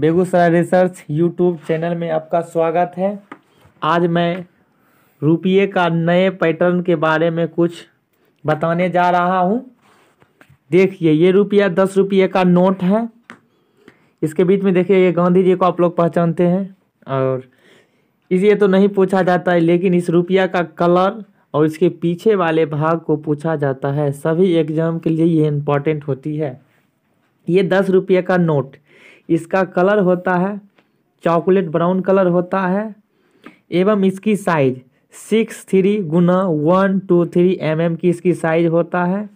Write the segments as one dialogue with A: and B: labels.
A: Begusarai research YouTube channel में आपका स्वागत है आज मैं रुपये का नए पैटर्न के बारे में कुछ बताने जा रहा हूँ देखिए ये रुपया दस रुपये का नोट है इसके बीच में देखिए ये गांधी जी को आप लोग पहचानते हैं और इसलिए तो नहीं पूछा जाता है लेकिन इस रुपया का कलर और इसके पीछे वाले भाग को पूछा जाता है सभी एग्जाम के लिए ये इम्पॉर्टेंट होती है ये दस रुपये का नोट इसका कलर होता है चॉकलेट ब्राउन कलर होता है एवं इसकी साइज सिक्स थ्री गुना one two three M M की इसकी साइज होता है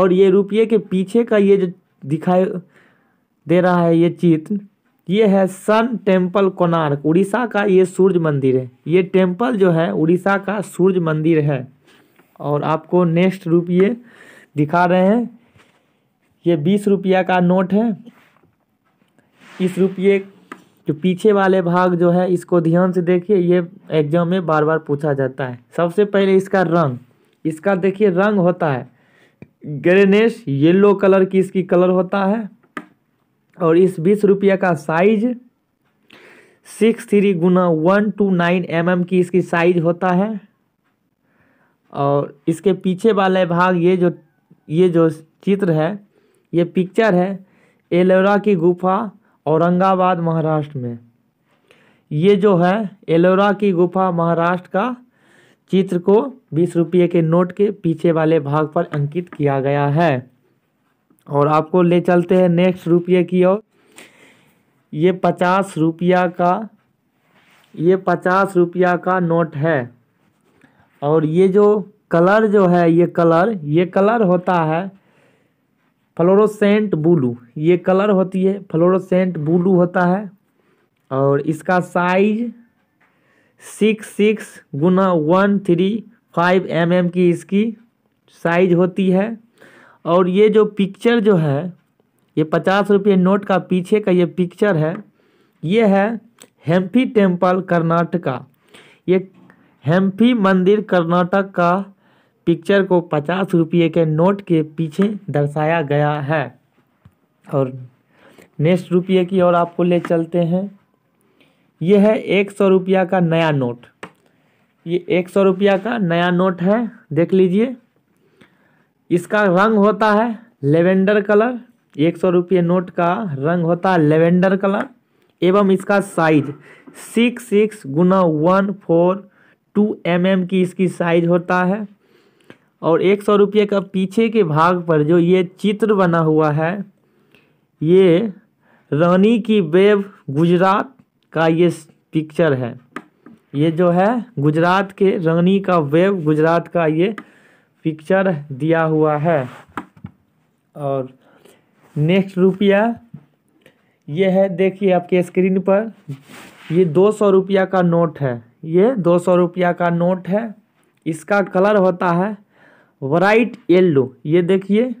A: और ये रुपये के पीछे का ये जो दिखाई दे रहा है ये चित्र ये है सन टेम्पल कोणार्क उड़ीसा का ये सूर्य मंदिर है ये टेम्पल जो है उड़ीसा का सूर्य मंदिर है और आपको नेक्स्ट रुपये दिखा रहे हैं ये बीस रुपया का नोट है इक्कीस रुपये जो पीछे वाले भाग जो है इसको ध्यान से देखिए ये एग्जाम में बार बार पूछा जाता है सबसे पहले इसका रंग इसका देखिए रंग होता है ग्रेनेश येलो कलर की इसकी कलर होता है और इस बीस रुपये का साइज सिक्स थ्री गुना one two nine M M की इसकी साइज होता है और इसके पीछे वाले भाग ये जो ये जो चित्र है ये पिक्चर है एलोरा की गुफा औरंगाबाद महाराष्ट्र में ये जो है एलोरा की गुफा महाराष्ट्र का चित्र को बीस रुपये के नोट के पीछे वाले भाग पर अंकित किया गया है और आपको ले चलते हैं नेक्स्ट रुपये की ओर ये पचास रुपया का ये पचास रुपया का नोट है और ये जो कलर जो है ये कलर ये कलर होता है फ्लोरोसेंट ब्लू ये कलर होती है फ्लोरोसेंट ब्लू होता है और इसका साइज सिक्स सिक्स गुना one three five M M की इसकी साइज होती है और ये जो पिक्चर जो है ये पचास रुपये नोट का पीछे का ये पिक्चर है ये है हेम्फी टेम्पल कर्नाटका ये हेम्फी मंदिर कर्नाटक का पिक्चर को पचास रुपये के नोट के पीछे दर्शाया गया है और नेक्स्ट रुपये की ओर आपको ले चलते हैं यह है एक सौ रुपया का नया नोट ये एक सौ रुपया का नया नोट है देख लीजिए इसका रंग होता है लेवेंडर कलर एक सौ रुपये नोट का रंग होता है लेवेंडर कलर एवं इसका साइज सिक्स सिक्स गुना वन फोर टू एम की इसकी साइज होता है और एक सौ रुपये का पीछे के भाग पर जो ये चित्र बना हुआ है ये रानी की बेब गुजरात का ये पिक्चर है ये जो है गुजरात के रानी का वेब गुजरात का ये पिक्चर दिया हुआ है और नेक्स्ट रुपया ये है देखिए आपके स्क्रीन पर ये दो सौ रुपया का नोट है ये दो सौ रुपया का नोट है इसका कलर होता है ब्राइट येल्लो ये देखिए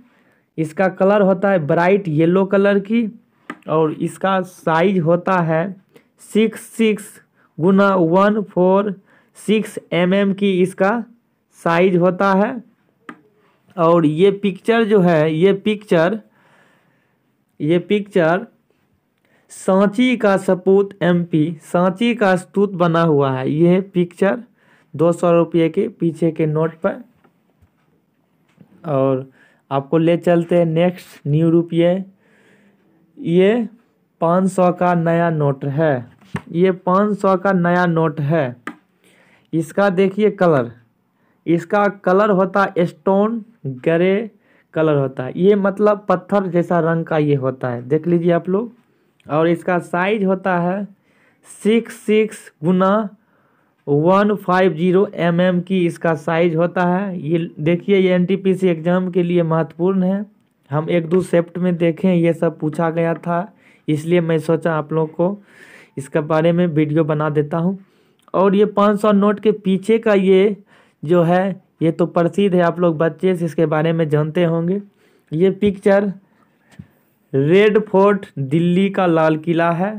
A: इसका कलर होता है ब्राइट येलो कलर की और इसका साइज होता है सिक्स सिक्स गुना one four six M M की इसका साइज होता है और ये पिक्चर जो है ये पिक्चर ये पिक्चर सांची का सपूत एमपी सांची का स्तूत बना हुआ है ये पिक्चर दो सौ रुपये के पीछे के नोट पर और आपको ले चलते हैं नेक्स्ट न्यू रुपये ये पाँच सौ का नया नोट है ये पाँच सौ का नया नोट है इसका देखिए कलर इसका कलर होता है स्टोन ग्रे कलर होता है ये मतलब पत्थर जैसा रंग का ये होता है देख लीजिए आप लोग और इसका साइज होता है सिक्स सिक्स गुना one five zero M M की इसका साइज होता है ये देखिए ये एन एग्जाम के लिए महत्वपूर्ण है हम एक दो सेप्ट में देखें ये सब पूछा गया था इसलिए मैं सोचा आप लोग को इसके बारे में वीडियो बना देता हूँ और ये पाँच सौ नोट के पीछे का ये जो है ये तो प्रसिद्ध है आप लोग बच्चे से इसके बारे में जानते होंगे ये पिक्चर रेड फोर्ट दिल्ली का लाल किला है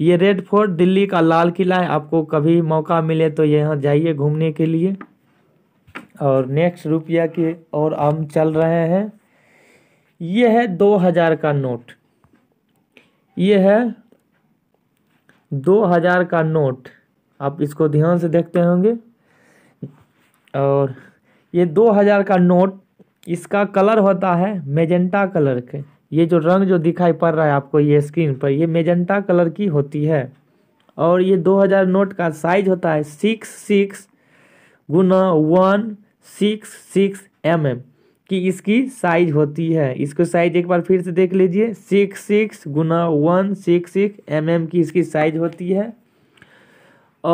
A: ये रेड फोर्ट दिल्ली का लाल किला है आपको कभी मौका मिले तो यहाँ जाइए घूमने के लिए और नेक्स्ट रुपया के और हम चल रहे हैं ये है दो हज़ार का नोट ये है दो हज़ार का नोट आप इसको ध्यान से देखते होंगे और ये दो हज़ार का नोट इसका कलर होता है मेजेंटा कलर के ये जो रंग जो दिखाई पड़ रहा है आपको ये स्क्रीन पर ये मेजेंटा कलर की होती है और ये 2000 नोट का साइज होता है सिक्स सिक्स गुना one six six M M की इसकी साइज होती है इसको साइज एक बार फिर से देख लीजिए सिक्स सिक्स गुना one six six M M की इसकी साइज होती है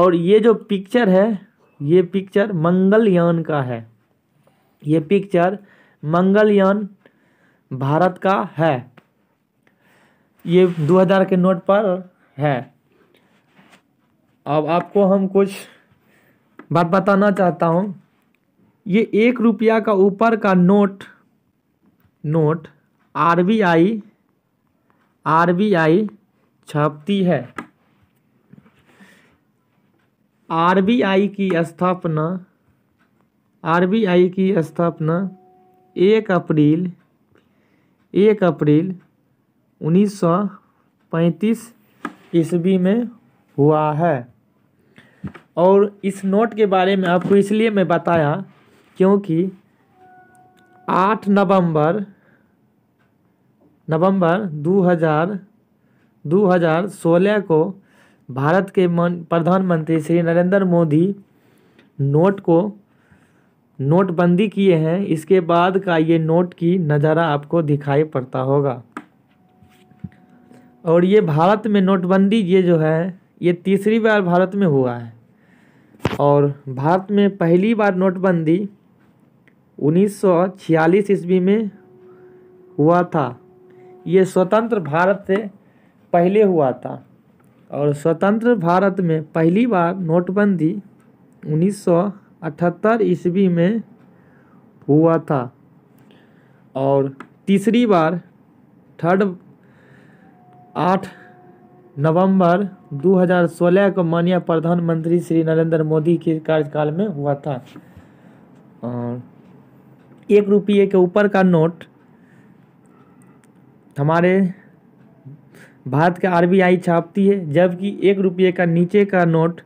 A: और ये जो पिक्चर है ये पिक्चर मंगलयान का है ये पिक्चर मंगलयान भारत का है ये 2000 के नोट पर है अब आपको हम कुछ बात बताना चाहता हूँ ये एक रुपया का ऊपर का नोट नोट आरबीआई आरबीआई छापती है आरबीआई की स्थापना आरबीआई की स्थापना एक अप्रैल एक अप्रैल उन्नीस सौ पैंतीस ईस्वी में हुआ है और इस नोट के बारे में आपको इसलिए मैं बताया क्योंकि आठ नवंबर नवंबर 2000 2016 को भारत के प्रधानमंत्री श्री नरेंद्र मोदी नोट को नोटबंदी किए हैं इसके बाद का ये नोट की नज़ारा आपको दिखाई पड़ता होगा और ये भारत में नोटबंदी ये जो है ये तीसरी बार भारत में हुआ है और भारत में पहली बार नोटबंदी 1946 ईस्वी में हुआ था ये स्वतंत्र भारत से पहले हुआ था और स्वतंत्र भारत में पहली बार नोटबंदी उन्नीस अठहत्तर ईस्वी में हुआ था और तीसरी बार थर्ड आठ नवंबर 2016 को माननीय प्रधानमंत्री श्री नरेंद्र मोदी के कार्यकाल में हुआ था और एक रुपये के ऊपर का नोट हमारे भारत के आरबीआई छापती है जबकि एक रुपये का नीचे का नोट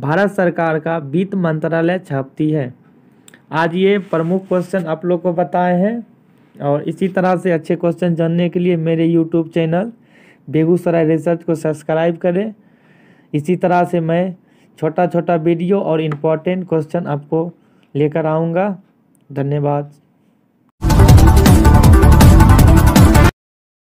A: भारत सरकार का वित्त मंत्रालय छापती है आज ये प्रमुख क्वेश्चन आप लोग को बताए हैं और इसी तरह से अच्छे क्वेश्चन जानने के लिए मेरे यूट्यूब चैनल बेगूसराय रिसर्च को सब्सक्राइब करें इसी तरह से मैं छोटा छोटा वीडियो और इम्पॉर्टेंट क्वेश्चन आपको लेकर आऊँगा धन्यवाद